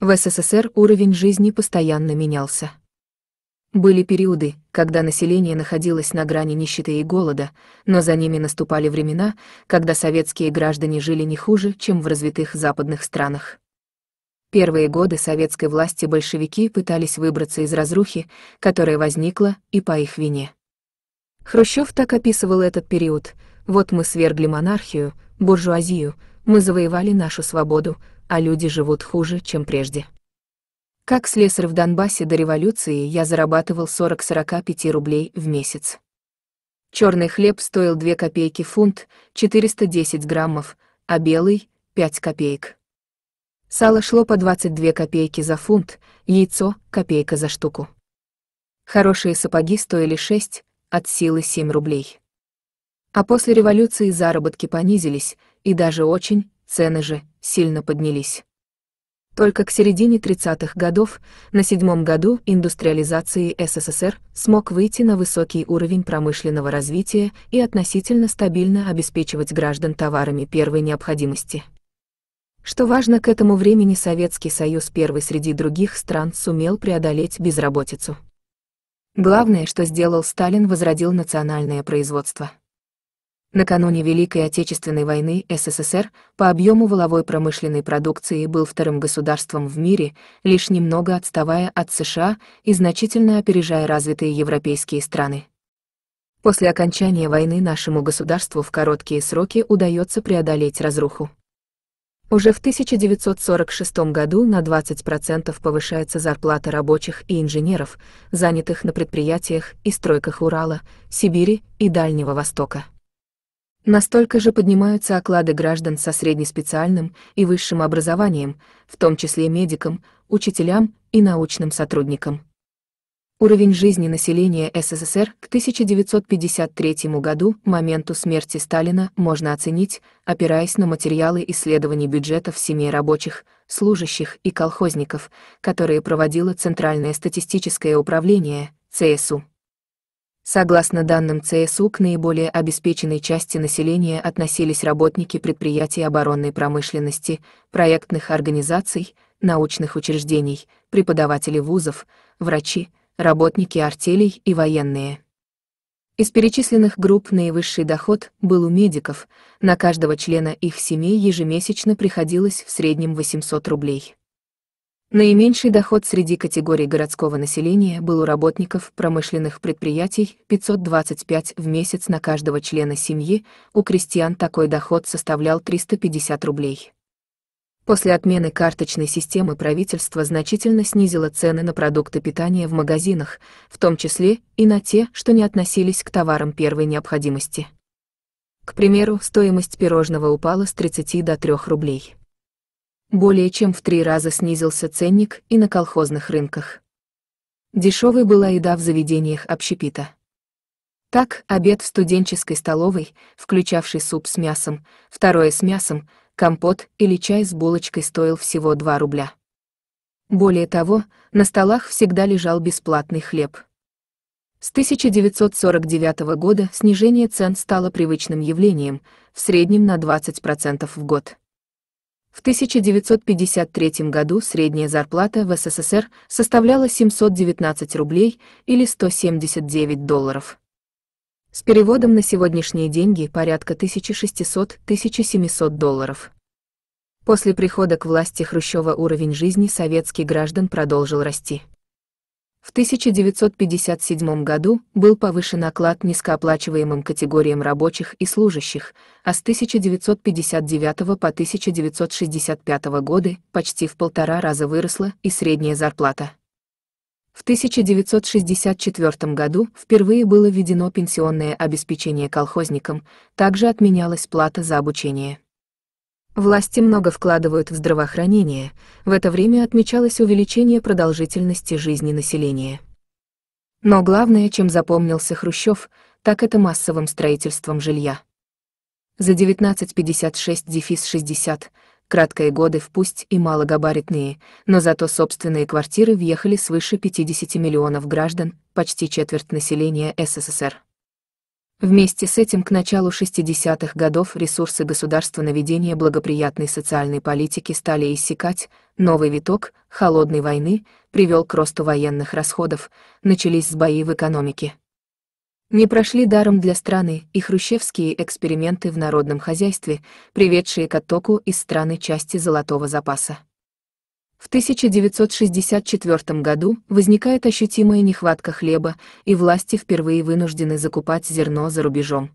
В СССР уровень жизни постоянно менялся. Были периоды, когда население находилось на грани нищеты и голода, но за ними наступали времена, когда советские граждане жили не хуже, чем в развитых западных странах. Первые годы советской власти большевики пытались выбраться из разрухи, которая возникла и по их вине. Хрущев так описывал этот период. «Вот мы свергли монархию, буржуазию, мы завоевали нашу свободу, а люди живут хуже, чем прежде. Как слесарь в Донбассе до революции я зарабатывал 40-45 рублей в месяц. Черный хлеб стоил 2 копейки фунт, 410 граммов, а белый – 5 копеек. Сало шло по 22 копейки за фунт, яйцо – копейка за штуку. Хорошие сапоги стоили 6, от силы 7 рублей. А после революции заработки понизились, и даже очень, цены же сильно поднялись. Только к середине 30-х годов, на седьмом году индустриализации СССР, смог выйти на высокий уровень промышленного развития и относительно стабильно обеспечивать граждан товарами первой необходимости. Что важно, к этому времени Советский Союз первый среди других стран сумел преодолеть безработицу. Главное, что сделал Сталин, возродил национальное производство. Накануне Великой Отечественной войны СССР по объему воловой промышленной продукции был вторым государством в мире, лишь немного отставая от США и значительно опережая развитые европейские страны. После окончания войны нашему государству в короткие сроки удается преодолеть разруху. Уже в 1946 году на 20% повышается зарплата рабочих и инженеров, занятых на предприятиях и стройках Урала, Сибири и Дальнего Востока. Настолько же поднимаются оклады граждан со среднеспециальным и высшим образованием, в том числе медикам, учителям и научным сотрудникам. Уровень жизни населения СССР к 1953 году, моменту смерти Сталина, можно оценить, опираясь на материалы исследований бюджетов семей рабочих, служащих и колхозников, которые проводило Центральное статистическое управление, ЦСУ. Согласно данным ЦСУ, к наиболее обеспеченной части населения относились работники предприятий оборонной промышленности, проектных организаций, научных учреждений, преподаватели вузов, врачи, работники артелей и военные. Из перечисленных групп наивысший доход был у медиков, на каждого члена их семей ежемесячно приходилось в среднем 800 рублей. Наименьший доход среди категорий городского населения был у работников промышленных предприятий 525 в месяц на каждого члена семьи, у крестьян такой доход составлял 350 рублей. После отмены карточной системы правительство значительно снизило цены на продукты питания в магазинах, в том числе и на те, что не относились к товарам первой необходимости. К примеру, стоимость пирожного упала с 30 до 3 рублей. Более чем в три раза снизился ценник и на колхозных рынках. Дешевой была еда в заведениях общепита. Так, обед в студенческой столовой, включавший суп с мясом, второе с мясом, компот или чай с булочкой стоил всего 2 рубля. Более того, на столах всегда лежал бесплатный хлеб. С 1949 года снижение цен стало привычным явлением, в среднем на 20% в год. В 1953 году средняя зарплата в СССР составляла 719 рублей или 179 долларов. С переводом на сегодняшние деньги порядка 1600-1700 долларов. После прихода к власти Хрущева уровень жизни советских граждан продолжил расти. В 1957 году был повышен оклад низкооплачиваемым категориям рабочих и служащих, а с 1959 по 1965 годы почти в полтора раза выросла и средняя зарплата. В 1964 году впервые было введено пенсионное обеспечение колхозникам, также отменялась плата за обучение. Власти много вкладывают в здравоохранение, в это время отмечалось увеличение продолжительности жизни населения. Но главное, чем запомнился Хрущев, так это массовым строительством жилья. За 1956-60 краткие годы в пусть и малогабаритные, но зато собственные квартиры въехали свыше 50 миллионов граждан, почти четверть населения СССР. Вместе с этим к началу 60-х годов ресурсы государства на ведение благоприятной социальной политики стали иссякать, новый виток холодной войны привел к росту военных расходов, начались сбои в экономике. Не прошли даром для страны и хрущевские эксперименты в народном хозяйстве, приведшие к оттоку из страны части золотого запаса. В 1964 году возникает ощутимая нехватка хлеба, и власти впервые вынуждены закупать зерно за рубежом.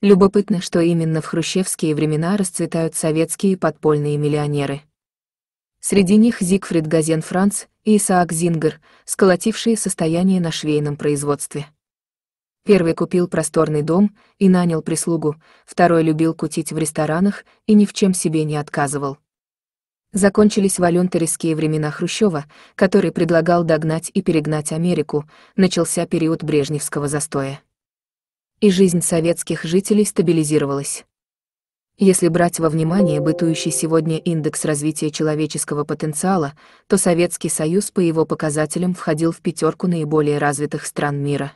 Любопытно, что именно в хрущевские времена расцветают советские подпольные миллионеры. Среди них Зигфрид Газен Франц и Исаак Зингер, сколотившие состояние на швейном производстве. Первый купил просторный дом и нанял прислугу, второй любил кутить в ресторанах и ни в чем себе не отказывал. Закончились волюнтаристские времена Хрущева, который предлагал догнать и перегнать Америку, начался период брежневского застоя. И жизнь советских жителей стабилизировалась. Если брать во внимание бытующий сегодня индекс развития человеческого потенциала, то Советский Союз по его показателям входил в пятерку наиболее развитых стран мира.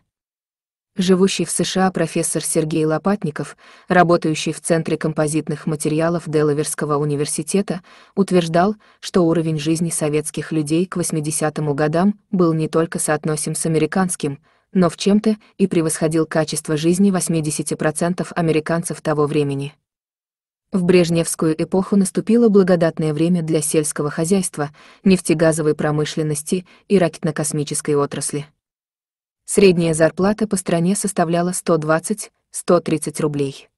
Живущий в США профессор Сергей Лопатников, работающий в Центре композитных материалов Делаверского университета, утверждал, что уровень жизни советских людей к 80-му годам был не только соотносим с американским, но в чем-то и превосходил качество жизни 80% американцев того времени. В Брежневскую эпоху наступило благодатное время для сельского хозяйства, нефтегазовой промышленности и ракетно-космической отрасли. Средняя зарплата по стране составляла 120-130 рублей.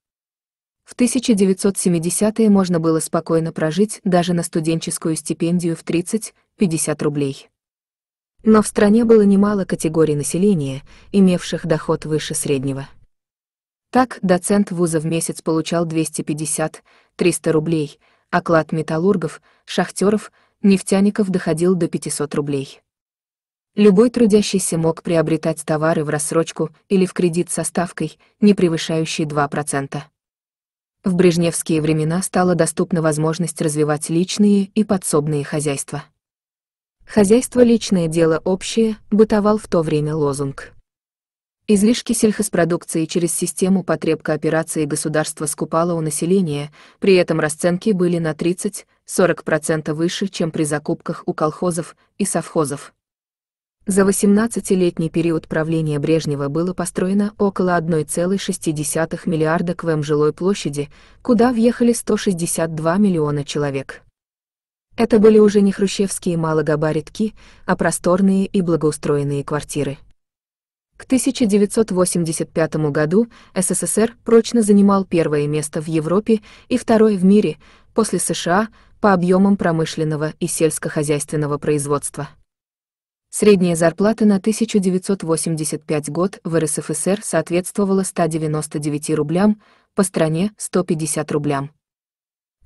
В 1970-е можно было спокойно прожить даже на студенческую стипендию в 30-50 рублей. Но в стране было немало категорий населения, имевших доход выше среднего. Так, доцент вуза в месяц получал 250-300 рублей, оклад металлургов, шахтеров, нефтяников доходил до 500 рублей. Любой трудящийся мог приобретать товары в рассрочку или в кредит со ставкой, не превышающей 2%. В брежневские времена стала доступна возможность развивать личные и подсобные хозяйства. Хозяйство личное дело общее, бытовал в то время лозунг. Излишки сельхозпродукции через систему потреб кооперации государство скупало у населения, при этом расценки были на 30-40% выше, чем при закупках у колхозов и совхозов. За 18-летний период правления Брежнева было построено около 1,6 миллиарда квм жилой площади, куда въехали 162 миллиона человек. Это были уже не хрущевские малогабаритки, а просторные и благоустроенные квартиры. К 1985 году СССР прочно занимал первое место в Европе и второе в мире, после США, по объемам промышленного и сельскохозяйственного производства. Средняя зарплата на 1985 год в РСФСР соответствовала 199 рублям, по стране – 150 рублям.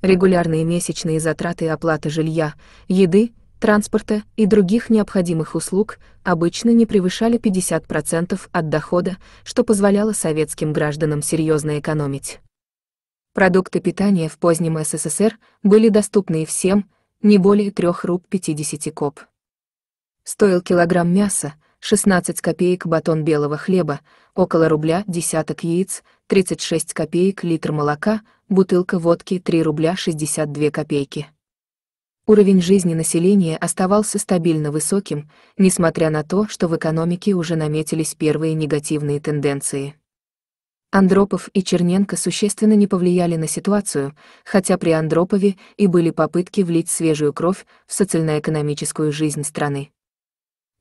Регулярные месячные затраты и оплата жилья, еды, транспорта и других необходимых услуг обычно не превышали 50% от дохода, что позволяло советским гражданам серьезно экономить. Продукты питания в позднем СССР были доступны всем, не более 3 руб 50 коп. Стоил килограмм мяса, 16 копеек батон белого хлеба, около рубля десяток яиц, 36 копеек литр молока, бутылка водки 3 рубля 62 копейки. Уровень жизни населения оставался стабильно высоким, несмотря на то, что в экономике уже наметились первые негативные тенденции. Андропов и Черненко существенно не повлияли на ситуацию, хотя при Андропове и были попытки влить свежую кровь в социально-экономическую жизнь страны.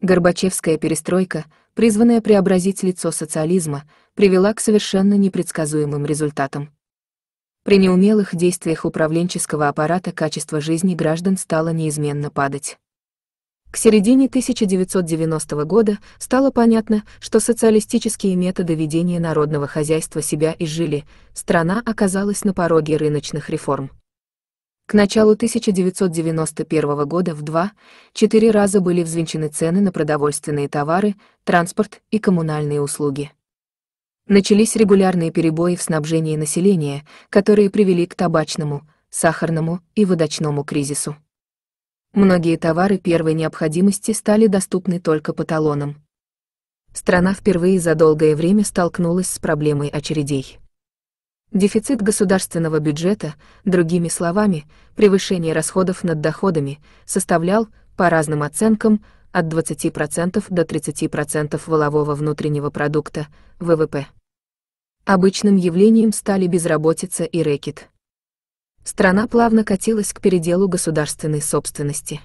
Горбачевская перестройка, призванная преобразить лицо социализма, привела к совершенно непредсказуемым результатам. При неумелых действиях управленческого аппарата качество жизни граждан стало неизменно падать. К середине 1990 года стало понятно, что социалистические методы ведения народного хозяйства себя изжили, страна оказалась на пороге рыночных реформ. К началу 1991 года в два, четыре раза были взвинчены цены на продовольственные товары, транспорт и коммунальные услуги. Начались регулярные перебои в снабжении населения, которые привели к табачному, сахарному и водочному кризису. Многие товары первой необходимости стали доступны только по талонам. Страна впервые за долгое время столкнулась с проблемой очередей. Дефицит государственного бюджета, другими словами, превышение расходов над доходами, составлял, по разным оценкам, от 20% до 30% волового внутреннего продукта, ВВП. Обычным явлением стали безработица и рэкет. Страна плавно катилась к переделу государственной собственности.